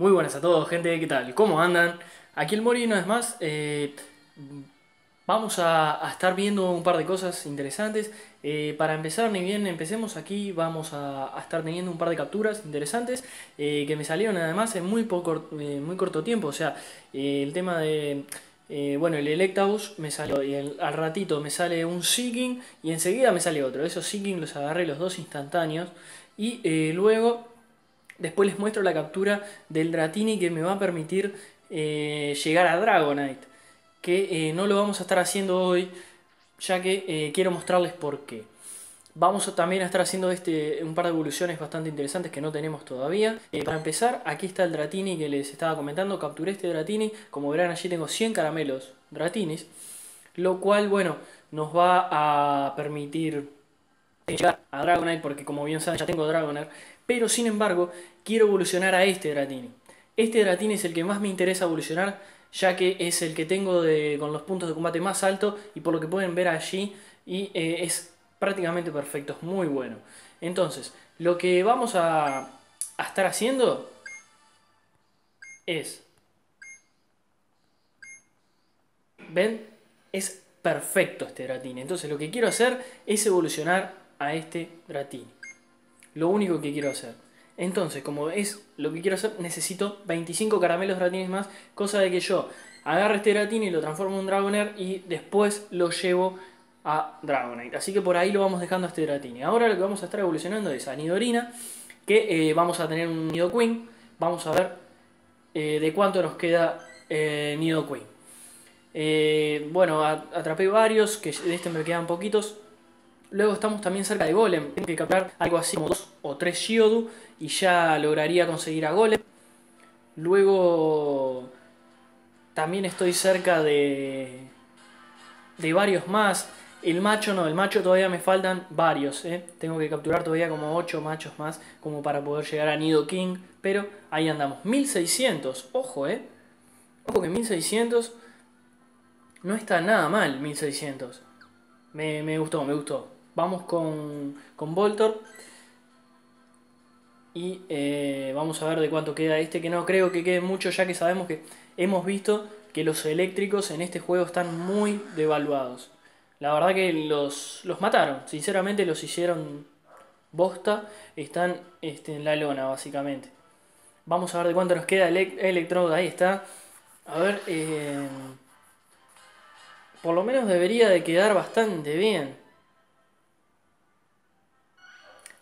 Muy buenas a todos, gente, ¿qué tal? ¿Cómo andan? Aquí el Mori, una es más, eh, vamos a, estar viendo un par de cosas interesantes. Eh, para empezar, ni bien empecemos aquí, vamos a, estar teniendo un par de capturas interesantes eh, que me salieron además en muy, poco, muy corto tiempo. O sea, el tema de... bueno, el Electabus me salió y al ratito me sale un Seeking y enseguida me sale otro. Esos Seeking los agarré los dos instantáneos y luego Después les muestro la captura del Dratini que me va a permitir eh, llegar a Dragonite. Que eh, no lo vamos a estar haciendo hoy, ya que eh, quiero mostrarles por qué. Vamos también a estar haciendo este, un par de evoluciones bastante interesantes que no tenemos todavía. para empezar, aquí está el Dratini que les estaba comentando. Capturé este Dratini. Como verán, allí tengo 100 caramelos Dratinis. Lo cual, bueno, nos va a permitir a Dragonite, porque como bien saben ya tengo Dragonite, pero sin embargo quiero evolucionar a este Dratini. Este Dratini es el que más me interesa evolucionar, ya que es el que tengo con los puntos de combate más alto y por lo que pueden ver allí, y eh, es prácticamente perfecto, es muy bueno. Entonces, lo que vamos a, a estar haciendo es... ¿Ven? Es perfecto este Dratini. Entonces lo que quiero hacer es evolucionar a este Dratini. Lo único que quiero hacer. Entonces, como es lo que quiero hacer, necesito 25 caramelos Dratini más, cosa de que yo agarre este Dratini, lo transformo en un Dragonair y después lo llevo a Dragonite. Así que por ahí lo vamos dejando a este Dratini. Ahora lo que vamos a estar evolucionando es a Nidorina, que eh, vamos a tener un Nido Queen. Vamos a ver eh, de cuánto nos queda eh, Nido Queen. bueno, atrapé varios, que de este me quedan poquitos. Luego estamos también cerca de Golem. Tengo que capturar algo así como 2 o 3 Shiodu y ya lograría conseguir a Golem. Luego también estoy cerca de, de varios más. El macho no, el macho todavía me faltan varios. ¿eh? Tengo que capturar todavía como 8 machos más como para poder llegar a Nido King. Pero ahí andamos. 1600, ojo, ¿eh? Ojo que 1600 no está nada mal, 1600. Me, me gustó, me gustó. Vamos con, Voltor. Y eh, vamos a ver de cuánto queda este, que no creo que quede mucho, ya que sabemos que hemos visto que los eléctricos en este juego están muy devaluados. La verdad que los, mataron, sinceramente los hicieron bosta, están este, en la lona básicamente. Vamos a ver de cuánto nos queda el Electrode, ahí está. A ver, eh, por lo menos debería de quedar bastante bien.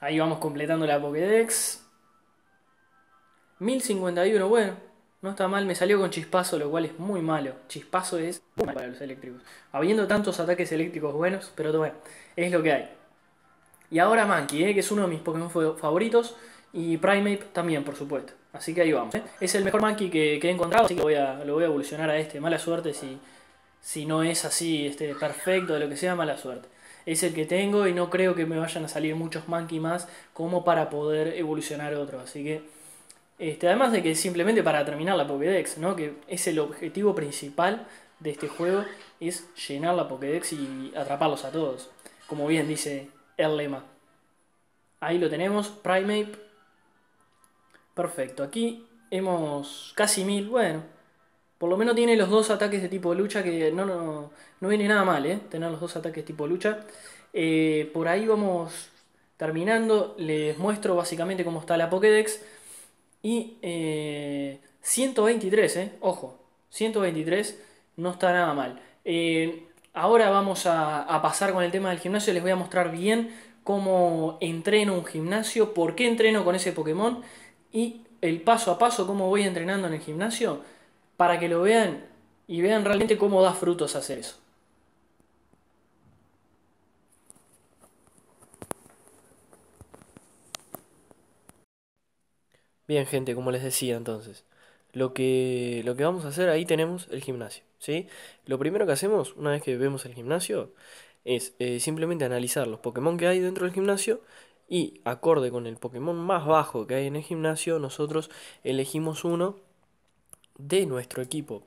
Ahí vamos completando la Pokédex. 1051, bueno, no está mal, me salió con chispazo, lo cual es muy malo. Chispazo es para los eléctricos. Habiendo tantos ataques eléctricos buenos, pero bueno, es lo que hay. Y ahora Mankey, eh, que es uno de mis Pokémon favoritos, y Primeape también, por supuesto. Así que ahí vamos. Eh. Es el mejor Mankey que, he encontrado, así que voy a, lo voy a evolucionar a este. Mala suerte si, si no es así, este, perfecto, de lo que sea, mala suerte es el que tengo y no creo que me vayan a salir muchos Monkey más como para poder evolucionar otro. Así que, este, además de que simplemente para terminar la Pokédex, ¿no? que es el objetivo principal de este juego, es llenar la Pokédex y atraparlos a todos. Como bien dice el lema. Ahí lo tenemos, Primeape. Perfecto, aquí hemos casi mil, bueno, por lo menos tiene los dos ataques de tipo lucha, que no, no, viene nada mal, ¿eh? Tener los dos ataques tipo lucha. Eh, por ahí vamos terminando. Les muestro básicamente cómo está la Pokédex. Y 123, eh, ¿eh? Ojo, 123 no está nada mal. Eh, ahora vamos a, a pasar con el tema del gimnasio. Les voy a mostrar bien cómo entreno un gimnasio, por qué entreno con ese Pokémon y el paso a paso cómo voy entrenando en el gimnasio para que lo vean y vean realmente cómo da frutos hacer eso. Bien, gente, como les decía entonces, lo que, lo que vamos a hacer ahí tenemos el gimnasio, ¿sí? Lo primero que hacemos una vez que vemos el gimnasio es eh, simplemente analizar los Pokémon que hay dentro del gimnasio y acorde con el Pokémon más bajo que hay en el gimnasio, nosotros elegimos uno de nuestro equipo,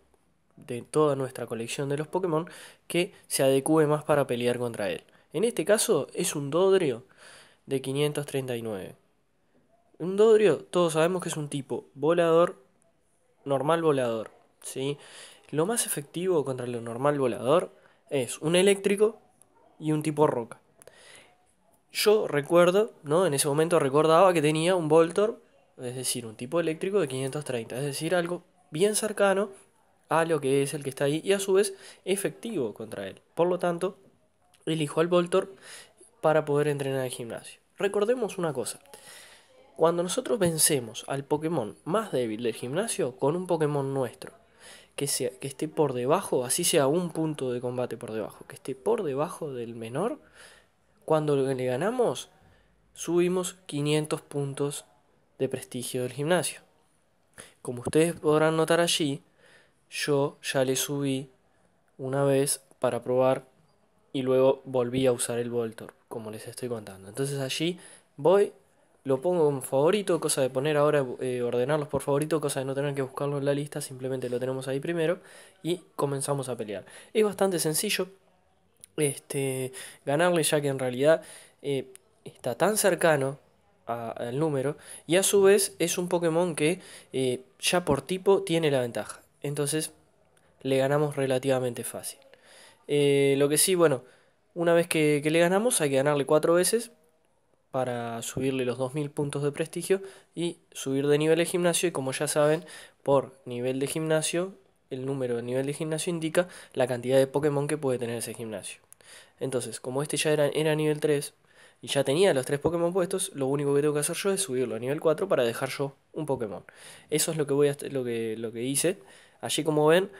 de toda nuestra colección de los Pokémon, que se adecue más para pelear contra él. En este caso es un Dodrio de 539. Un Dodrio, todos sabemos que es un tipo volador, normal volador. ¿sí? Lo más efectivo contra lo normal volador es un eléctrico y un tipo roca. Yo recuerdo, ¿no? En ese momento recordaba que tenía un Voltor, es decir, un tipo eléctrico de 530, es decir, algo bien cercano a lo que es el que está ahí y a su vez efectivo contra él. Por lo tanto, elijo al Voltor para poder entrenar el gimnasio. Recordemos una cosa. Cuando nosotros vencemos al Pokémon más débil del gimnasio con un Pokémon nuestro, que, sea, que esté por debajo, así sea un punto de combate por debajo, que esté por debajo del menor, cuando le ganamos, subimos 500 puntos de prestigio del gimnasio. Como ustedes podrán notar allí, yo ya le subí una vez para probar y luego volví a usar el Voltor, como les estoy contando. Entonces allí voy, lo pongo en favorito, cosa de poner ahora, eh, ordenarlos por favorito, cosa de no tener que buscarlo en la lista, simplemente lo tenemos ahí primero y comenzamos a pelear. Es bastante sencillo este, ganarle ya que en realidad eh, está tan cercano el número. Y a su vez es un Pokémon que eh, ya por tipo tiene la ventaja. Entonces le ganamos relativamente fácil. Eh, lo que sí, bueno, una vez que, le ganamos hay que ganarle cuatro veces para subirle los 2000 puntos de prestigio y subir de nivel de gimnasio. Y como ya saben, por nivel de gimnasio, el número de nivel de gimnasio indica la cantidad de Pokémon que puede tener ese gimnasio. Entonces, como este ya era, era nivel 3, y ya tenía los tres Pokémon puestos, lo único que tengo que hacer yo es subirlo a nivel 4 para dejar yo un Pokémon. Eso es lo que, voy a, lo que, lo que hice. Allí como ven,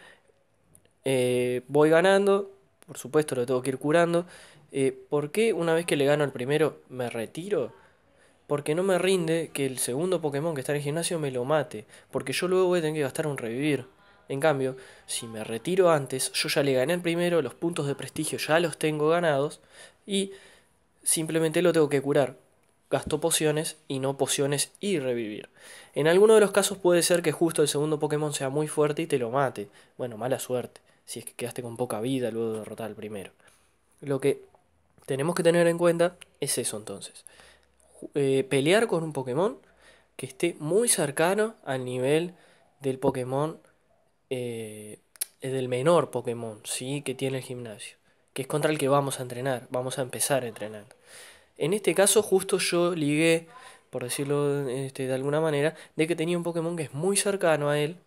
eh, voy ganando, por supuesto lo tengo que ir curando. Eh, ¿Por qué una vez que le gano el primero me retiro? Porque no me rinde que el segundo Pokémon que está en el gimnasio me lo mate, porque yo luego voy a tener que gastar un revivir. En cambio, si me retiro antes, yo ya le gané el primero, los puntos de prestigio ya los tengo ganados y simplemente lo tengo que curar. gasto pociones y no pociones y revivir. En alguno de los casos puede ser que justo el segundo Pokémon sea muy fuerte y te lo mate. Bueno, mala suerte, si es que quedaste con poca vida luego de derrotar al primero. Lo que tenemos que tener en cuenta es eso entonces. Eh, pelear con un Pokémon que esté muy cercano al nivel del Pokémon, eh, del menor Pokémon, ¿sí? Que tiene el gimnasio que es contra el que vamos a entrenar, vamos a empezar a entrenar. En este caso justo yo ligué, por decirlo este, de alguna manera, de que tenía un Pokémon que es muy cercano a él.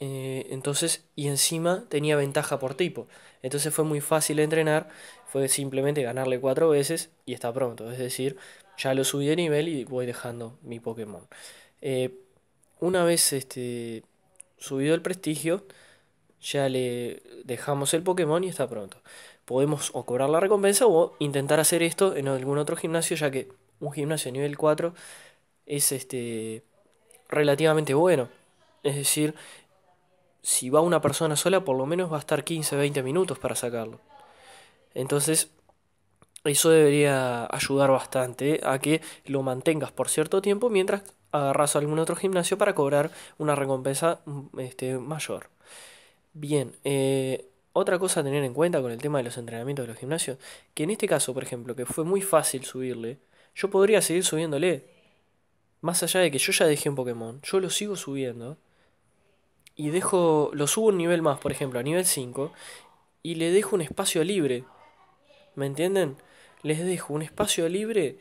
Eh, entonces, y encima tenía ventaja por tipo. Entonces fue muy fácil entrenar, fue simplemente ganarle cuatro veces y está pronto. Es decir, ya lo subí de nivel y voy dejando mi Pokémon. Eh, una vez este, subido el prestigio, ya le dejamos el Pokémon y está pronto. Podemos o cobrar la recompensa o intentar hacer esto en algún otro gimnasio, ya que un gimnasio nivel 4 es este relativamente bueno. Es decir, si va una persona sola, por lo menos va a estar 15, 20 minutos para sacarlo. Entonces, eso debería ayudar bastante a que lo mantengas por cierto tiempo mientras agarras a algún otro gimnasio para cobrar una recompensa mm, este, mayor. Bien, eh, otra cosa a tener en cuenta con el tema de los entrenamientos de los gimnasios, que en este caso, por ejemplo, que fue muy fácil subirle, yo podría seguir subiéndole. Más allá de que yo ya dejé un Pokémon, yo lo sigo subiendo y dejo, lo subo un nivel más, por ejemplo, a nivel 5, y le dejo un espacio libre. ¿Me entienden? Les dejo un espacio libre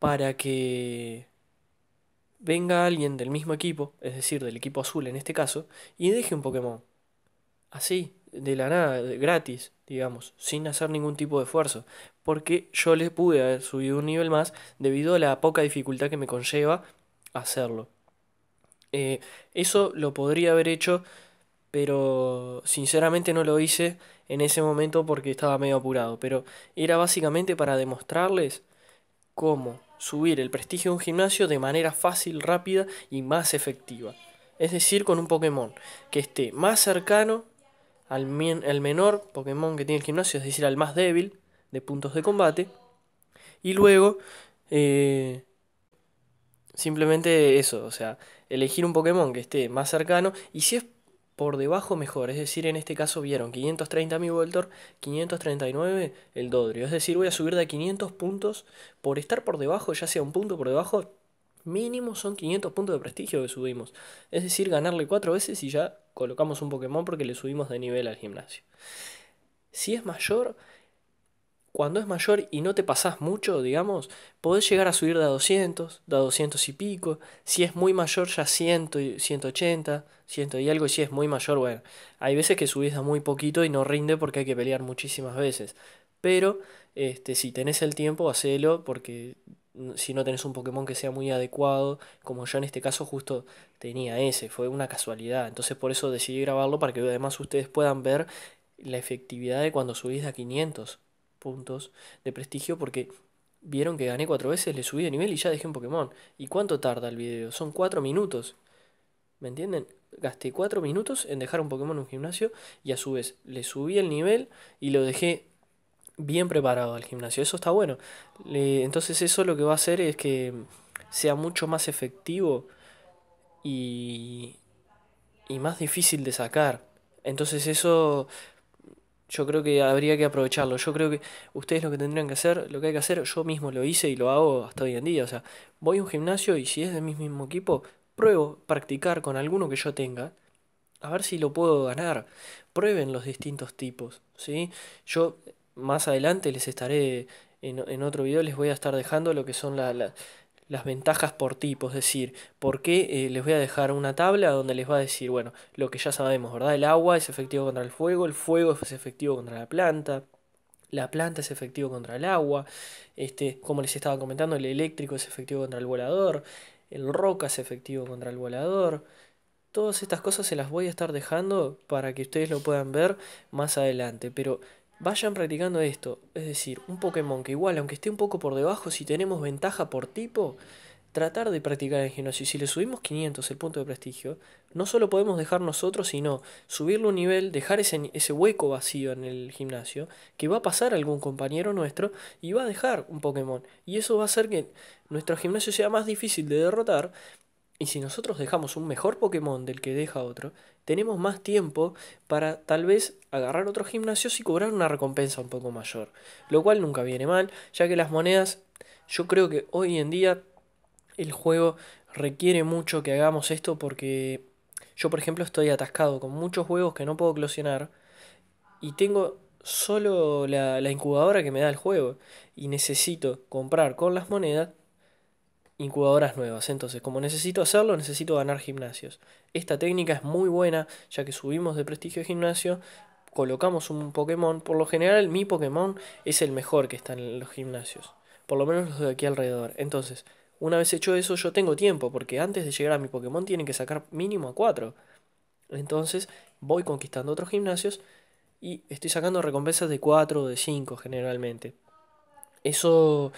para que venga alguien del mismo equipo, es decir, del equipo azul en este caso, y deje un Pokémon así, de la nada, gratis, digamos, sin hacer ningún tipo de esfuerzo. Porque yo les pude haber subido un nivel más debido a la poca dificultad que me conlleva hacerlo. Eh, eso lo podría haber hecho, pero sinceramente no lo hice en ese momento porque estaba medio apurado. Pero era básicamente para demostrarles cómo subir el prestigio de un gimnasio de manera fácil, rápida y más efectiva. Es decir, con un Pokémon que esté más cercano al, menor Pokémon que tiene el gimnasio, es decir, al más débil de puntos de combate. Y luego, eh, simplemente eso, o sea, elegir un Pokémon que esté más cercano y si es por debajo mejor, es decir, en este caso vieron 530 mi Voltor, 539 el Dodrio, es decir, voy a subir de 500 puntos por estar por debajo, ya sea un punto por debajo, mínimo son 500 puntos de prestigio que subimos, es decir, ganarle 4 veces y ya colocamos un Pokémon porque le subimos de nivel al gimnasio. Si es mayor, cuando es mayor y no te pasás mucho, digamos, podés llegar a subir de a 200, de 200 y pico. Si es muy mayor, ya 100, 180, 100 y algo. Y si es muy mayor, bueno, hay veces que subís a muy poquito y no rinde porque hay que pelear muchísimas veces. Pero este, si tenés el tiempo, hacelo porque si no tenés un Pokémon que sea muy adecuado, como yo en este caso justo tenía ese, fue una casualidad. Entonces por eso decidí grabarlo para que además ustedes puedan ver la efectividad de cuando subís a 500 puntos de prestigio porque vieron que gané cuatro veces, le subí de nivel y ya dejé un Pokémon. ¿Y cuánto tarda el video? Son cuatro minutos. ¿Me entienden? Gasté cuatro minutos en dejar un Pokémon en un gimnasio y a su vez le subí el nivel y lo dejé bien preparado al gimnasio. Eso está bueno. entonces eso lo que va a hacer es que sea mucho más efectivo y, y más difícil de sacar. Entonces eso yo creo que habría que aprovecharlo. Yo creo que ustedes lo que tendrían que hacer, lo que hay que hacer, yo mismo lo hice y lo hago hasta hoy en día. O sea, voy a un gimnasio y si es de mi mismo equipo, pruebo practicar con alguno que yo tenga. A ver si lo puedo ganar. Prueben los distintos tipos. ¿sí? Yo más adelante les estaré, en, otro video les voy a estar dejando lo que son las ventajas por tipo, es decir, por qué eh, les voy a dejar una tabla donde les va a decir, bueno, lo que ya sabemos, ¿verdad? El agua es efectivo contra el fuego, el fuego es efectivo contra la planta, la planta es efectivo contra el agua, este, como les estaba comentando, el eléctrico es efectivo contra el volador, el roca es efectivo contra el volador. Todas estas cosas se las voy a estar dejando para que ustedes lo puedan ver más adelante, pero vayan practicando esto. Es decir, un Pokémon que igual, aunque esté un poco por debajo, si tenemos ventaja por tipo, tratar de practicar el gimnasio. Y si le subimos 500 el punto de prestigio, no solo podemos dejar nosotros, sino subirle un nivel, dejar ese, hueco vacío en el gimnasio, que va a pasar algún compañero nuestro y va a dejar un Pokémon. Y eso va a hacer que nuestro gimnasio sea más difícil de derrotar y si nosotros dejamos un mejor Pokémon del que deja otro, tenemos más tiempo para tal vez agarrar otros gimnasios y cobrar una recompensa un poco mayor. Lo cual nunca viene mal, ya que las monedas, yo creo que hoy en día el juego requiere mucho que hagamos esto porque yo por ejemplo estoy atascado con muchos juegos que no puedo closionar y tengo solo la incubadora que me da el juego y necesito comprar con las monedas incubadoras nuevas. Entonces, como necesito hacerlo, necesito ganar gimnasios. Esta técnica es muy buena, ya que subimos de prestigio de gimnasio, colocamos un Pokémon. Por lo general, mi Pokémon es el mejor que está en los gimnasios. Por lo menos los de aquí alrededor. Entonces, una vez hecho eso, yo tengo tiempo, porque antes de llegar a mi Pokémon tienen que sacar mínimo a 4. Entonces, voy conquistando otros gimnasios y estoy sacando recompensas de 4 o de 5 generalmente. Eso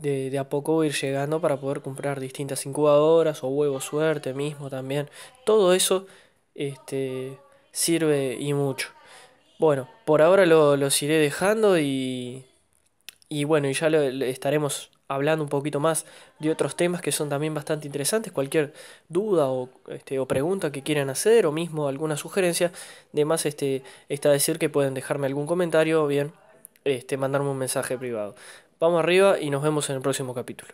de, a poco ir llegando para poder comprar distintas incubadoras o huevo suerte mismo también. Todo eso este, sirve y mucho. Bueno, por ahora lo, los iré dejando y, y bueno, y ya estaremos hablando un poquito más de otros temas que son también bastante interesantes. Cualquier duda o, este, o pregunta que quieran hacer o mismo alguna sugerencia, más este, está decir que pueden dejarme algún comentario o bien este, mandarme un mensaje privado. Vamos arriba y nos vemos en el próximo capítulo.